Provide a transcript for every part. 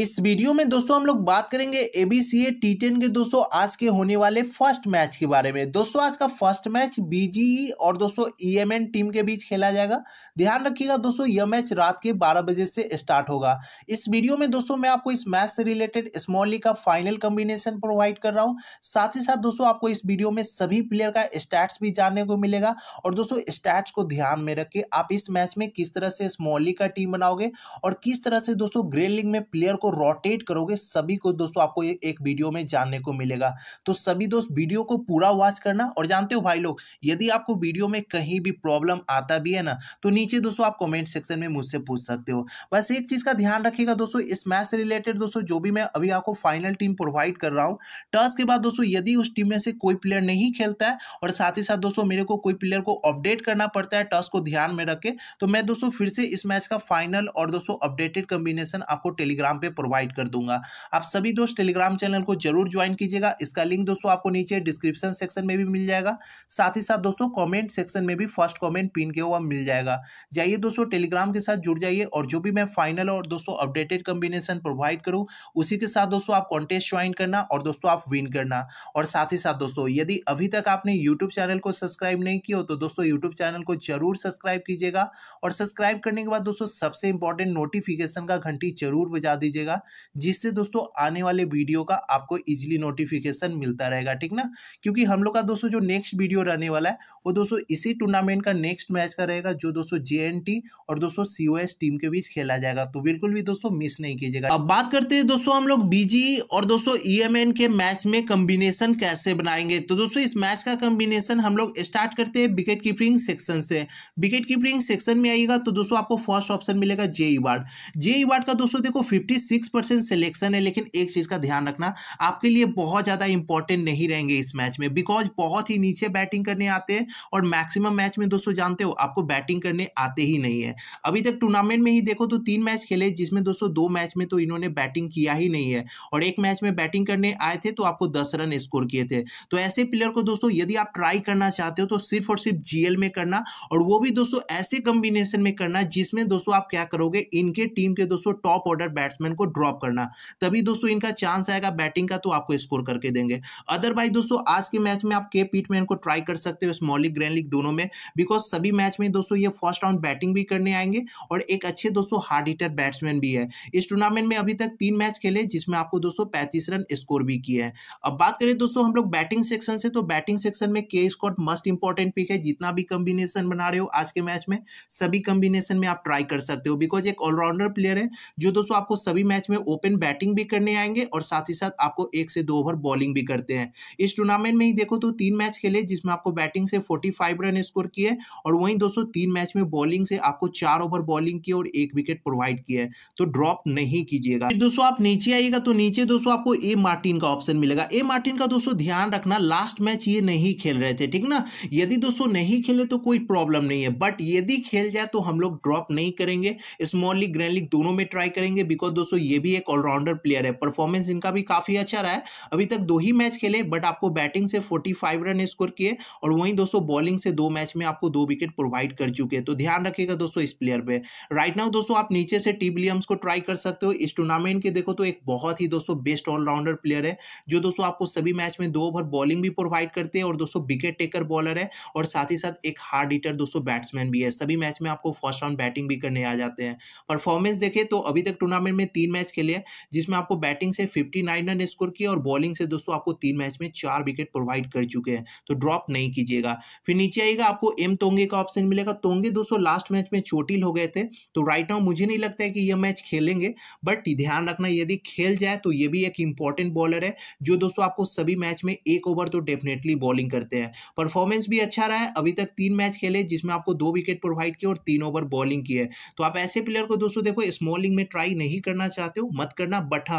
इस वीडियो में दोस्तों हम लोग बात करेंगे एबीसीए टी टेन के दोस्तों आज के होने वाले फर्स्ट मैच के बारे में दोस्तों आज का फर्स्ट मैच बीजीई e और दोस्तों ईएमएन e टीम के बीच खेला जाएगा ध्यान रखिएगा दोस्तों यह मैच रात के 12 बजे से स्टार्ट होगा इस वीडियो में दोस्तों मैं आपको इस मैच से रिलेटेड स्मॉली का फाइनल कॉम्बिनेशन प्रोवाइड कर रहा हूँ साथ ही साथ दोस्तों आपको इस वीडियो में सभी प्लेयर का स्टैट्स भी जानने को मिलेगा और दोस्तों स्टैट्स को ध्यान में रख आप इस मैच में किस तरह से स्मॉली का टीम बनाओगे और किस तरह से दोस्तों ग्रेन लीग में प्लेयर को रोटेट करोगे सभी को दोस्तों आपको ये एक वीडियो में जानने को मिलेगा तो सभी दोस्त वीडियो को पूरा वॉच करना और जानते हो भाई लोग यदि आपको वीडियो में कहीं भी प्रॉब्लम आता भी है ना तो नीचे दोस्तों आप कॉमेंट सेक्शन में मुझसे पूछ सकते हो बस एक चीज़ का ध्यान रखिएगा दोस्तों इस मैच से रिलेटेड दोस्तों जो भी मैं अभी आपको फाइनल टीम प्रोवाइड कर रहा हूँ टर्स के बाद दोस्तों यदि उस टीम में से कोई प्लेयर नहीं खेलता है और साथ ही साथ दोस्तों मेरे को कोई प्लेयर को अपडेट करना पड़ता है टर्स को ध्यान में रखे तो मैं दोस्तों फिर से इस मैच का फाइनल और दोस्तों अपडेटेड कम्बिनेशन आपको टेलीग्राम पे प्रोवाइड कर दूंगा आप सभी दोस्त टेलीग्राम चैनल को जरूर ज्वाइन कीजिएगा इसका लिंक दोस्तों आपको नीचे डिस्क्रिप्शन सेक्शन में भी मिल जाएगा साथ ही साथ दोस्तों कॉमेंट सेक्शन में भी फर्स्ट कॉमेंट पिन के हुआ मिल जाएगा जाइए दोस्तों टेलीग्राम के साथ जुड़ जाइए और जो भी मैं फाइनल और दोस्तों अपडेटेड कॉम्बिनेशन प्रोवाइड करूँ उसी के साथ दोस्तों आप कॉन्टेस्ट ज्वाइन करना और दोस्तों आप विन करना और साथ ही साथ दोस्तों यदि अभी तक आपने यूट्यूब चैनल को सब्सक्राइब नहीं किया हो तो दोस्तों यूट्यूब चैनल को जरूर सब्सक्राइब कीजिएगा और सब्सक्राइब करने के बाद दोस्तों सबसे इंपॉर्टेंट नोटिफिकेशन का घंटी जरूर बजा दीजिएगा कीजिएगा जिससे दोस्तों आने वाले वीडियो का आपको इजीली नोटिफिकेशन मिलता रहेगा ठीक ना क्योंकि हम लोग का दोस्तों जो नेक्स्ट वीडियो रहने वाला है वो दोस्तों इसी टूर्नामेंट का नेक्स्ट मैच का रहेगा जो दोस्तों जे और दोस्तों सी टीम के बीच खेला जाएगा तो बिल्कुल भी दोस्तों मिस नहीं कीजिएगा अब बात करते हैं दोस्तों हम लोग बीजी और दोस्तों ई e के मैच में कम्बिनेशन कैसे बनाएंगे तो दोस्तों इस मैच का कम्बिनेशन हम लोग स्टार्ट करते हैं विकेट कीपिंग सेक्शन से विकेट कीपिंग सेक्शन में आएगा तो दोस्तों आपको फर्स्ट ऑप्शन मिलेगा जे वार्ड जे वार्ड का दोस्तों देखो फिफ्टी सिक्स परसेंट सिलेक्शन है लेकिन एक चीज़ का ध्यान रखना आपके लिए बहुत ज़्यादा इंपॉर्टेंट नहीं रहेंगे इस मैच में बिकॉज बहुत ही नीचे बैटिंग करने आते हैं और मैक्सिमम मैच में दोस्तों जानते हो आपको बैटिंग करने आते ही नहीं है अभी तक टूर्नामेंट में ही देखो तो तीन मैच खेले जिसमें दोस्तों दो मैच में तो इन्होंने बैटिंग किया ही नहीं है और एक मैच में बैटिंग करने आए थे तो आपको दस रन स्कोर किए थे तो ऐसे प्लेयर को दोस्तों यदि आप ट्राई करना चाहते हो तो सिर्फ और सिर्फ जीएल में करना और वो भी दोस्तों ऐसे कॉम्बिनेशन में करना जिसमें दोस्तों आप क्या करोगे इनके टीम के दोस्तों टॉप ऑर्डर बैट्समैन को को ड्रॉप करना तभी दोस्तों इनका चांस आएगा बैटिंग का तो आपको स्कोर करके देंगे अदरवाइज दोस्तों आज के मैच में आप के पीट में इनको ट्राई कर सकते हो स्मॉलिक ग्रैंड लीग दोनों में बिकॉज सभी मैच में दोस्तों ये फर्स्ट राउंड बैटिंग भी करने आएंगे और एक अच्छे दोस्तों हार्ड हिटर बैट्समैन भी है इस टूर्नामेंट में अभी तक तीन मैच खेले जिसमें आपको दोस्तों पैंतीस रन स्कोर भी किए हैं अब बात करें दोस्तों हम लोग बैटिंग सेक्शन से तो बैटिंग सेक्शन में के स्कॉट मस्ट इंपॉर्टेंट पिक है जितना भी कॉम्बिनेशन बना रहे हो आज के मैच में सभी कॉम्बिनेशन में आप ट्राई कर सकते हो बिकॉज एक ऑलराउंडर प्लेयर है जो दोस्तों आपको सभी मैच में ओपन बैटिंग भी करने आएंगे और साथ ही साथ आपको एक से दो ओवर बॉलिंग भी करते हैं इस टूर्नामेंट में ही देखो तो तीन मैच खेले जिसमें आपको बैटिंग से फोर्टी रन स्कोर किए और वहीं दोस्तों तीन मैच में बॉलिंग से आपको चार ओवर बॉलिंग किए और एक विकेट प्रोवाइड किया है तो ड्रॉप नहीं कीजिएगा दोस्तों आप नीचे आइएगा तो नीचे दोस्तों आपको ए मार्टिन का ऑप्शन मिलेगा ए मार्टिन का दोस्तों ध्यान रखना लास्ट मैच ये नहीं खेल रहे थे ठीक ना यदि दोस्तों नहीं खेले तो कोई प्रॉब्लम नहीं है बट यदि खेल जाए तो हम लोग ड्रॉप नहीं करेंगे स्मॉल लीग ग्रैंड लीग दोनों में ट्राई करेंगे बिकॉज दोस्तों ये भी एक ऑलराउंडर प्लेयर है परफॉर्मेंस इनका भी काफ़ी अच्छा रहा है अभी तक दो ही मैच खेले बट आपको बैटिंग से फोर्टी फाइव रन स्कोर किए और वहीं दोस्तों बॉलिंग से दो मैच में आपको दो विकेट प्रोवाइड कर चुके हैं तो ध्यान रखिएगा दोस्तों इस प्लेयर पर राइट नाउ दोस्तों आप नीचे से टी विलियम्स को ट्राई कर सकते हो इस टूर्नामेंट के देखो तो एक बहुत ही दोस्तों बेस्ट ऑलराउंडर प्लेयर है जो दोस्तों आपको सभी मैच में दो ओवर बॉलिंग भी प्रोवाइड करते हैं और दोस्तों विकेट टेकर बॉलर है और साथ ही साथ एक हार्ड हिटर दोस्तों बैट्समैन भी है सभी मैच में आपको फर्स्ट राउंड बैटिंग भी करने आ जाते हैं परफॉर्मेंस देखे तो अभी तक टूर्नामेंट में तीन मैच खेले हैं जिसमें आपको बैटिंग से फिफ्टी नाइन रन स्कोर किया और बॉलिंग से दोस्तों आपको तीन मैच में चार विकेट प्रोवाइड कर चुके हैं तो ड्रॉप नहीं कीजिएगा फिर नीचे आएगा आपको एम तोंगे का ऑप्शन मिलेगा तोंगे दोस्तों लास्ट मैच में चोटिल हो गए थे तो राइट नाउ मुझे नहीं लगता है कि यह मैच खेलेंगे बट ध्यान रखना यदि खेल जाए तो ये भी एक इंपॉर्टेंट बॉलर है जो दोस्तों आपको सभी मैच में एक ओवर तो डेफिनेटली बॉलिंग करते हैं परफॉर्मेंस भी अच्छा रहा है अभी तक तीन मैच खेले जिसमें आपको दो विकेट प्रोवाइड किए और तीन ओवर बॉलिंग की है तो आप ऐसे प्लेयर को दोस्तों देखो स्मॉलिंग में ट्राई नहीं करना चाहते हो मत करना बठा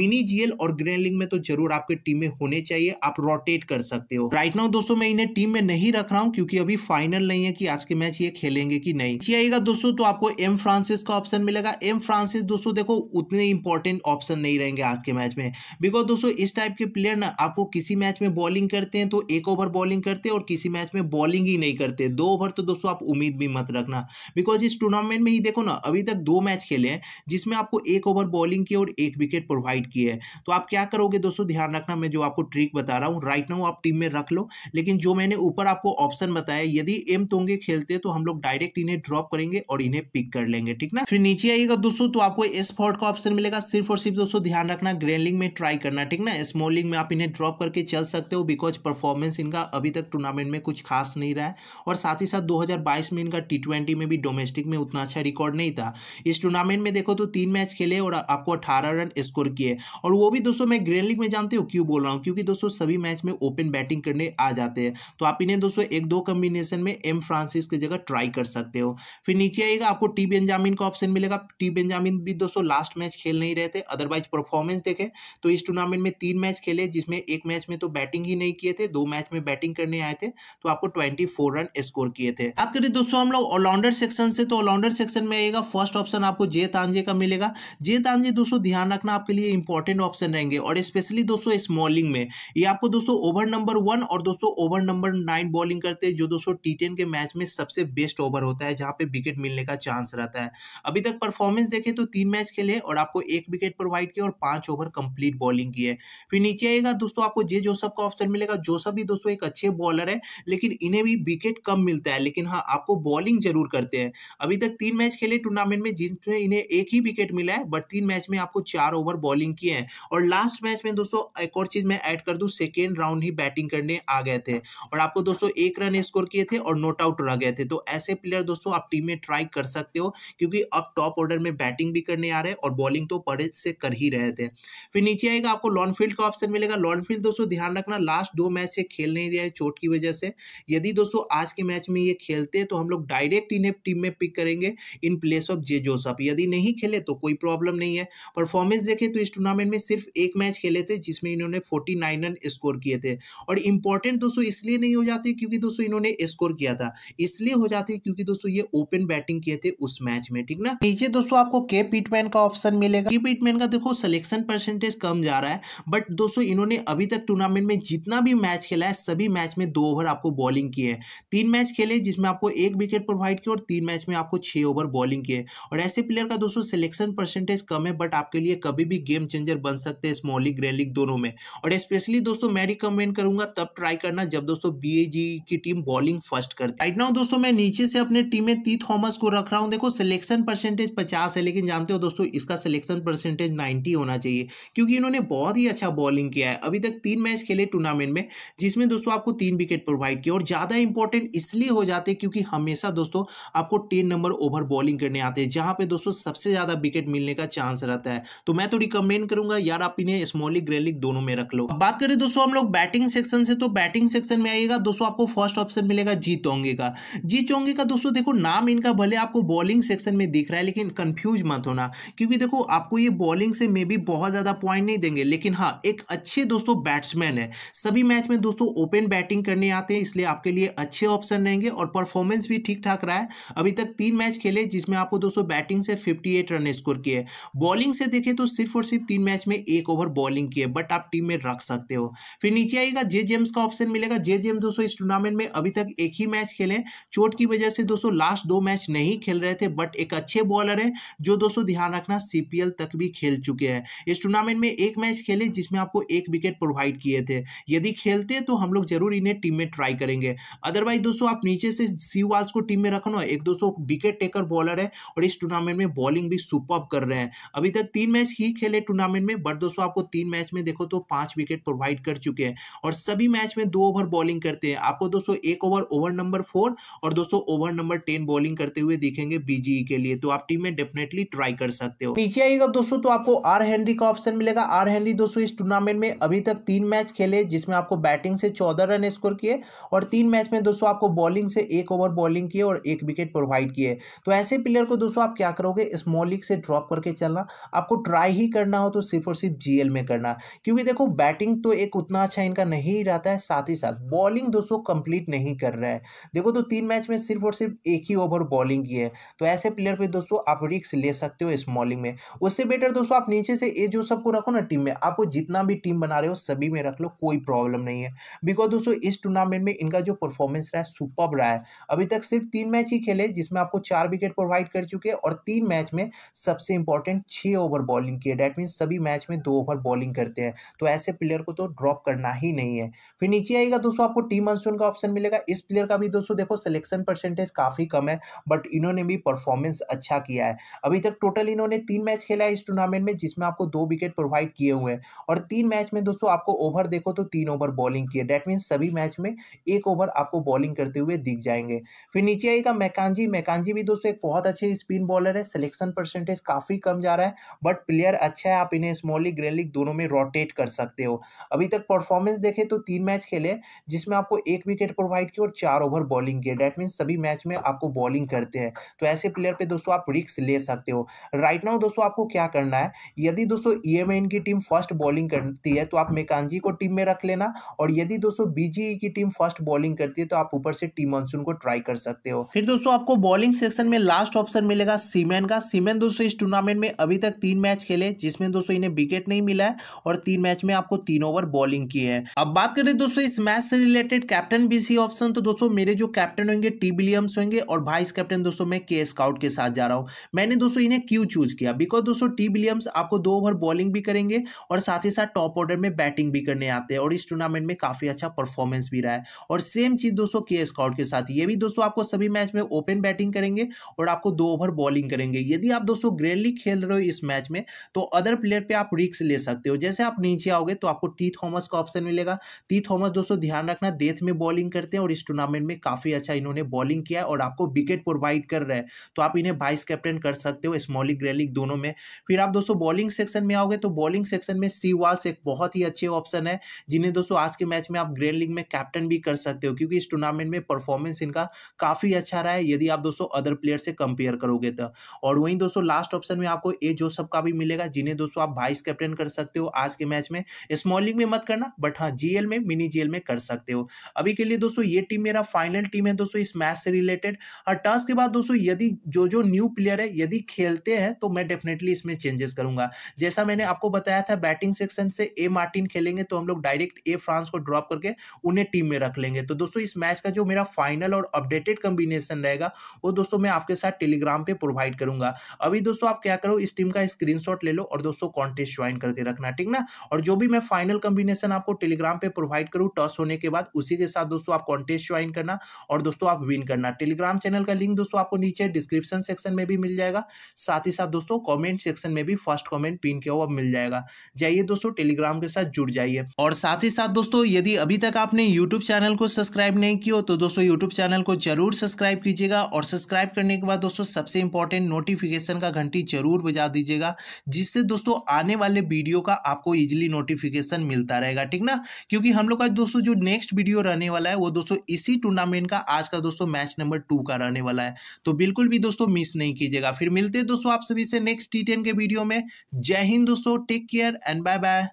मिनी जीएल और ग्रेनलिंग में तो जरूर आपके टीम में होने चाहिए आप रोटेट कर सकते हो राइट नाउ दोस्तों मैं इन्हें टीम में नहीं रख रहा हूँ क्योंकि अभी फाइनल नहीं है कि आज के मैच ये खेलेंगे कि नहीं आएगा दोस्तों तो आपको एम फ्रांसिस का ऑप्शन मिलेगा एम फ्रांसिस दोस्तों देखो उतने इंपॉर्टेंट ऑप्शन नहीं रहेंगे आज के मैच में बिकॉज दोस्तों इस टाइप के प्लेयर ना आपको किसी मैच में बॉलिंग करते हैं तो एक ओवर बॉलिंग करते हैं और किसी मैच में बॉलिंग ही नहीं करते दो ओवर तो दोस्तों आप उम्मीद भी मत रखना बिकॉज इस टूर्नामेंट में ही देखो ना अभी तक दो मैच खेले हैं जिसमें आपको एक ओवर ओवर बॉलिंग की और एक विकेट प्रोवाइड किए हैं तो आप क्या करोगे दोस्तों ध्यान रखना मैं जो आपको ट्रिक बता रहा हूँ राइट नाउ आप टीम में रख लो लेकिन जो मैंने ऊपर आपको ऑप्शन बताया यदि एम तोंगे खेलते तो हम लोग डायरेक्ट इन्हें ड्रॉप करेंगे और इन्हें पिक कर लेंगे ठीक ना फिर नीचे आइएगा दोस्तों तो आपको एस फोर्ट का ऑप्शन मिलेगा सिर्फ और सिर्फ दोस्तों ध्यान रखना ग्रैंडलिंग में ट्राई करना ठीक ना स्मॉल लीग में आप इन्हें ड्रॉप करके चल सकते हो बिकॉज परफॉर्मेंस इनका अभी तक टूर्नामेंट में कुछ खास नहीं रहा है और साथ ही साथ 2022 में इनका टी में भी डोमेस्टिक में उतना अच्छा रिकॉर्ड नहीं था इस टूर्नामेंट में देखो तो तीन मैच खेले और आपको अठारह रन स्कोर किए और वो भी दोस्तों मैं ग्रेन लीग में जानते हो क्यों बोल रहा हूँ क्योंकि दोस्तों सभी मैच में ओपन बैटिंग करने आ जाते हैं तो आप इन्हें दोस्तों एक दो कम्बिनेशन में एम फ्रांसिस की जगह ट्राई कर सकते हो फिर नीचे आएगा आपको टी बेंजामिन का ऑप्शन मिलेगा टी बेंजामिन भी दोस्तों लास्ट मैच खेल नहीं रहे थे अदरवाइज परफॉर्मेंस देखें तो इस टूर्नामेंट में तीन मैच खेले जिसमें एक मैच में तो बैटिंग ही नहीं किए थे दो मैच में बैटिंग करने आए थे तो आपको ट्वेंटी रन स्कोर किए थे बात करिए दोस्तों हम लोग ऑलराउंडर सेक्शन से तो ऑलराउंडर सेक्शन में आएगा फर्स्ट ऑप्शन आपको जे तांजे का मिलेगा जे ये दान जी दोस्तों ध्यान रखना आपके लिए इंपॉर्टेंट ऑप्शन रहेंगे और स्पेशली दोस्तों स्मॉलिंग में ये आपको दोस्तों ओवर नंबर वन और दोस्तों ओवर नंबर नाइन बॉलिंग करते हैं जो दोस्तों टी के मैच में सबसे बेस्ट ओवर होता है जहाँ पे विकेट मिलने का चांस रहता है अभी तक परफॉर्मेंस देखे तो तीन मैच खेले और आपको एक विकेट प्रोवाइड किया और पांच ओवर कंप्लीट बॉलिंग की है फिर नीचे आएगा दोस्तों आपको जे जोसफ का ऑप्शन मिलेगा जोसफ भी दोस्तों एक अच्छे बॉलर है लेकिन इन्हें भी विकेट कम मिलता है लेकिन हाँ आपको बॉलिंग जरूर करते हैं अभी तक तीन मैच खेले टूर्नामेंट में जिसमें इन्हें एक ही विकेट मिला है बट तीन मैच में आपको चार ओवर बॉलिंग किए हैं और लास्ट मैच में दोस्तों एक और चीज़ मैं ऐड कर दूं सेकेंड राउंड ही बैटिंग करने आ गए थे और आपको दोस्तों एक रन स्कोर किए थे और नोट आउट रह गए थे तो ऐसे प्लेयर दोस्तों आप टीम में ट्राई कर सकते हो क्योंकि अब टॉप ऑर्डर में बैटिंग भी करने आ रहे हैं और बॉलिंग तो पड़े से कर ही रहे थे फिर नीचे आएगा आपको लॉन फील्ड का ऑप्शन मिलेगा लॉन फील्ड दोस्तों ध्यान रखना लास्ट दो मैच से खेल नहीं रहा है चोट की वजह से यदि दोस्तों आज के मैच में ये खेलते तो हम लोग डायरेक्ट इन्हें टीम में पिक करेंगे in place of J Joseph यदि नहीं खेले तो कोई प्रॉब्लम प्रॉब्लम नहीं है परफॉर्मेंस देखें तो इस टूर्नामेंट में सिर्फ एक मैच खेले थे जिसमें इन्होंने फोर्टी नाइन रन स्कोर किए थे और इंपॉर्टेंट दोस्तों इसलिए नहीं हो जाते क्योंकि दोस्तों इन्होंने स्कोर किया था इसलिए हो जाते क्योंकि दोस्तों ये ओपन बैटिंग किए थे उस मैच में ठीक ना नीचे दोस्तों आपको के पीटमैन का ऑप्शन मिलेगा के पीटमैन का देखो सिलेक्शन परसेंटेज कम जा रहा है बट दोस्तों इन्होंने अभी तक टूर्नामेंट में जितना भी मैच खेला है सभी मैच में दो ओवर आपको बॉलिंग किए है तीन मैच खेले जिसमें आपको एक विकेट प्रोवाइड किया और तीन मैच में आपको छह ओवर बॉलिंग किए और ऐसे प्लेयर का दोस्तों सिलेक्शन परसेंटेज कम है बट आपके लिए कभी भी गेम चेंजर बन सकते हैं स्मॉल लीग दोनों में और स्पेशली दोस्तों मैं रिकमेंड करूंगा तब ट्राई करना जब दोस्तों बी की टीम बॉलिंग फर्स्ट करती है नाउ दोस्तों मैं नीचे से अपने टीम में ती थॉमस को रख रहा हूँ देखो सिलेक्शन परसेंटेज पचास है लेकिन जानते हो दोस्तों इसका सिलेक्शन परसेंटेज नाइन्टी होना चाहिए क्योंकि इन्होंने बहुत ही अच्छा बॉलिंग किया है अभी तक तीन मैच खेले टूर्नामेंट में जिसमें दोस्तों आपको तीन विकेट प्रोवाइड किया और ज़्यादा इंपॉर्टेंट इसलिए हो जाते हैं क्योंकि हमेशा दोस्तों आपको टेन नंबर ओवर बॉलिंग करने आते हैं जहां पे दोस्तों सबसे ज़्यादा विकेट मिलने का चांस रहता है तो मैं तो रिकमेंड करूंगा यार आप इन्हें स्मॉलिक ग्रेलिक दोनों में रख लो बात करें दोस्तों हम लोग बैटिंग सेक्शन से तो बैटिंग सेक्शन में आइएगा दोस्तों आपको फर्स्ट ऑप्शन मिलेगा जी चोंगे का जी चोंगे का दोस्तों देखो नाम इनका भले आपको बॉलिंग सेक्शन में दिख रहा है लेकिन कंफ्यूज मत होना क्योंकि देखो आपको ये बॉलिंग से मे भी बहुत ज़्यादा पॉइंट नहीं देंगे लेकिन हाँ एक अच्छे दोस्तों बैट्समैन है सभी मैच में दोस्तों ओपन बैटिंग करने आते हैं इसलिए आपके लिए अच्छे ऑप्शन रहेंगे और परफॉर्मेंस भी ठीक ठाक रहा है अभी तक तीन मैच खेले जिसमें आपको दोस्तों बैटिंग से 58 रन स्कोर किए बॉलिंग से देखें तो सिर्फ और सिर्फ तीन मैच में एक ओवर बॉलिंग की है बट आप टीम में रख सकते हो फिर नीचे आएगा जे जेम्स का ऑप्शन मिलेगा जे जेम्स दोस्तों इस टूर्नामेंट में अभी तक एक ही मैच खेले चोट की वजह से दोस्तों लास्ट दो मैच नहीं खेल रहे थे बट एक अच्छे बॉलर है जो दोस्तों ध्यान रखना सीपीएल तक भी खेल चुके हैं इस टूर्नामेंट में एक मैच खेले जिसमें आपको एक विकेट प्रोवाइड किए थे यदि खेलते तो हम लोग जरूर इन्हें टीम में ट्राई करेंगे अदरवाइज दोस्तों आप नीचे से सीवाज को टीम में रखना एक दोस्तों विकेट टेकर बॉलर है और इस टूर्नामेंट में बॉलिंग भी सुपअप कर रहे हैं हैं अभी तक तीन मैच ही खेले टूर्नामेंट में बट दोस्तों आपको तीन मैच में देखो तो पांच विकेट प्रोवाइड कर चुके हैं और सभी मैच में दो ओवर बॉलिंग करते हैं आपको दोस्तों एक ओवर ओवर नंबर फोर और दोस्तों ओवर नंबर टेन बॉलिंग करते हुए दिखेंगे बीजीई e के लिए तो आप टीम में डेफिनेटली ट्राई कर सकते हो पीछे आएगा दोस्तों तो आपको आर हेनरी का ऑप्शन मिलेगा आर हेनरी दोस्तों इस टूर्नामेंट में अभी तक तीन मैच खेले जिसमें आपको बैटिंग से चौदह रन स्कोर किए और तीन मैच में दोस्तों आपको बॉलिंग से एक ओवर बॉलिंग किए और एक विकेट प्रोवाइड किए तो ऐसे प्लेयर को दोस्तों आप क्या करोगे स्मॉल लीग से ड्रॉप करके नहीं चलना आपको ट्राई ही करना हो तो सिर्फ और सिर्फ जीएल में करना क्योंकि देखो बैटिंग तो एक उतना अच्छा इनका नहीं रहता है साथ ही साथ बॉलिंग दोस्तों कंप्लीट नहीं कर रहा है देखो तो तीन मैच में सिर्फ और सिर्फ एक ही ओवर बॉलिंग की है तो ऐसे प्लेयर पर दोस्तों आप रिक्स ले सकते हो स्मॉलिंग में उससे बेटर दोस्तों आप नीचे से जो सबको रखो ना टीम में आपको जितना भी टीम बना रहे हो सभी में रख लो कोई प्रॉब्लम नहीं है बिकॉज दोस्तों इस टूर्नामेंट में इनका जो परफॉर्मेंस रहा है सुपर रहा है अभी तक सिर्फ तीन मैच ही खेले जिसमें आपको चार विकेट प्रोवाइड कर चुके और तीन मैच में सबसे इंपॉर्टेंट इंपॉर्टेंट छः ओवर बॉलिंग की है डैट मीन्स सभी मैच में दो ओवर बॉलिंग करते हैं तो ऐसे प्लेयर को तो ड्रॉप करना ही नहीं है फिर नीचे आएगा दोस्तों आपको टीम मानसून का ऑप्शन मिलेगा इस प्लेयर का भी दोस्तों देखो सिलेक्शन परसेंटेज काफ़ी कम है बट इन्होंने भी परफॉर्मेंस अच्छा किया है अभी तक टोटल इन्होंने तीन मैच खेला है इस टूर्नामेंट में जिसमें आपको दो विकेट प्रोवाइड किए हुए हैं और तीन मैच में दोस्तों आपको ओवर देखो तो तीन ओवर बॉलिंग किए डैट मीन्स सभी मैच में एक ओवर आपको बॉलिंग करते हुए दिख जाएंगे फिर नीचे आएगा मैकानजी मैकानजी भी दोस्तों एक बहुत अच्छे स्पिन बॉलर है सिलेक्शन परसेंटेज काफ़ी कम कम जा रहा है बट प्लेयर अच्छा है आप इन्हें स्मॉल लीग ग्रैंड लीग दोनों में रोटेट कर सकते हो अभी तक परफॉर्मेंस देखें तो तीन मैच खेले जिसमें आपको एक विकेट प्रोवाइड किया और चार ओवर बॉलिंग किए डैट मीन्स सभी मैच में आपको बॉलिंग करते हैं तो ऐसे प्लेयर पर दोस्तों आप रिक्स ले सकते हो राइट नाउ दोस्तों आपको क्या करना है यदि दोस्तों ई एम की टीम फर्स्ट बॉलिंग करती है तो आप मेकानजी को टीम में रख लेना और यदि दोस्तों बीजी e की टीम फर्स्ट बॉलिंग करती है तो आप ऊपर से टीम मानसून को ट्राई कर सकते हो फिर दोस्तों आपको बॉलिंग सेक्शन में लास्ट ऑप्शन मिलेगा सीमेन का सीमेन दोस्तों इस टूर्नामेंट में में अभी तक तीन मैच खेले जिसमें दोस्तों इन्हें विकेट नहीं मिला है और तीन मैच में आपको तीन ओवर बॉलिंग की है अब बात करें दोस्तों इस मैच से रिलेटेड कैप्टन भी सी ऑप्शन तो दोस्तों मेरे जो कैप्टन होंगे टी विलियम्स होंगे और वाइस कैप्टन दोस्तों मैं के स्काउट के साथ जा रहा हूँ मैंने दोस्तों इन्हें क्यों चूज किया बिकॉज दोस्तों टी विलियम्स आपको दो ओवर बॉलिंग भी करेंगे और साथ ही साथ टॉप ऑर्डर में बैटिंग भी करने आते हैं और इस टूर्नामेंट में काफी अच्छा परफॉर्मेंस भी रहा है और सेम चीज दोस्तों के स्काउट के साथ ये भी दोस्तों आपको सभी मैच में ओपन बैटिंग करेंगे और आपको दो ओवर बॉलिंग करेंगे यदि आप दोस्तों ग्रेनली खेल खेल रहे हो इस मैच में तो अदर प्लेयर पे आप रिक्स ले सकते हो जैसे आप नीचे आओगे तो आपको टी थॉमस का ऑप्शन मिलेगा टी थॉमस दोस्तों ध्यान रखना देथ में बॉलिंग करते हैं और इस टूर्नामेंट में काफ़ी अच्छा इन्होंने बॉलिंग किया है और आपको विकेट प्रोवाइड कर रहे हैं तो आप इन्हें वाइस कैप्टन कर सकते हो स्मॉलिक ग्रेलिक दोनों में फिर आप दोस्तों बॉलिंग सेक्शन में आओगे तो बॉलिंग सेक्शन में सी वाल्स एक बहुत ही अच्छे ऑप्शन है जिन्हें दोस्तों आज के मैच में आप ग्रेन लीग में कैप्टन भी कर सकते हो क्योंकि इस टूर्नामेंट में परफॉर्मेंस इनका काफ़ी अच्छा रहा है यदि आप दोस्तों अदर प्लेयर से कंपेयर करोगे तो और वहीं दोस्तों लास्ट ऑप्शन में आपको आपको ए जोसफ का भी मिलेगा जिन्हें दोस्तों आप वाइस कैप्टन कर सकते हो आज के मैच में स्मॉलिंग में मत करना बट हाँ जीएल में मिनी जीएल में कर सकते हो अभी के लिए दोस्तों ये टीम मेरा फाइनल टीम है दोस्तों इस मैच से रिलेटेड और टास्क के बाद दोस्तों यदि जो जो न्यू प्लेयर है यदि खेलते हैं तो मैं डेफिनेटली इसमें चेंजेस करूंगा जैसा मैंने आपको बताया था बैटिंग सेक्शन से ए मार्टिन खेलेंगे तो हम लोग डायरेक्ट ए फ्रांस को ड्रॉप करके उन्हें टीम में रख लेंगे तो दोस्तों इस मैच का जो मेरा फाइनल और अपडेटेड कॉम्बिनेशन रहेगा वो दोस्तों मैं आपके साथ टेलीग्राम पे प्रोवाइड करूंगा अभी दोस्तों आप क्या करो इस टीम का स्क्रीनशॉट ले लो और दोस्तों कॉन्टेस्ट ज्वाइन करके रखना ठीक ना और जो भी मैं फाइनल कॉम्बिनेशन आपको टेलीग्राम पे प्रोवाइड करूँ टॉस होने के बाद उसी के साथ दोस्तों आप कॉन्टेस्ट ज्वाइन करना और दोस्तों आप विन करना टेलीग्राम चैनल का लिंक दोस्तों आपको नीचे डिस्क्रिप्शन सेक्शन में भी मिल जाएगा साथ ही साथ दोस्तों कॉमेंट सेक्शन में भी फर्स्ट कॉमेंट पिन किया हुआ मिल जाएगा जाइए दोस्तों टेलीग्राम के साथ जुड़ जाइए और साथ ही साथ दोस्तों यदि अभी तक आपने यूट्यूब चैनल को सब्सक्राइब नहीं किया तो दोस्तों यूट्यूब चैनल को जरूर सब्सक्राइब कीजिएगा और सब्सक्राइब करने के बाद दोस्तों सबसे इंपॉर्टेंट नोटिफिकेशन का घंटी जरूर ज़रूर बजा दीजिएगा जिससे दोस्तों आने वाले वीडियो का आपको इजिली नोटिफिकेशन मिलता रहेगा ठीक ना क्योंकि हम लोग का दोस्तों जो नेक्स्ट वीडियो रहने वाला है वो दोस्तों इसी टूर्नामेंट का आज का दोस्तों मैच नंबर टू का रहने वाला है तो बिल्कुल भी दोस्तों मिस नहीं कीजिएगा फिर मिलते हैं दोस्तों आप सभी से नेक्स्ट टी के वीडियो में जय हिंद दोस्तों take care and bye bye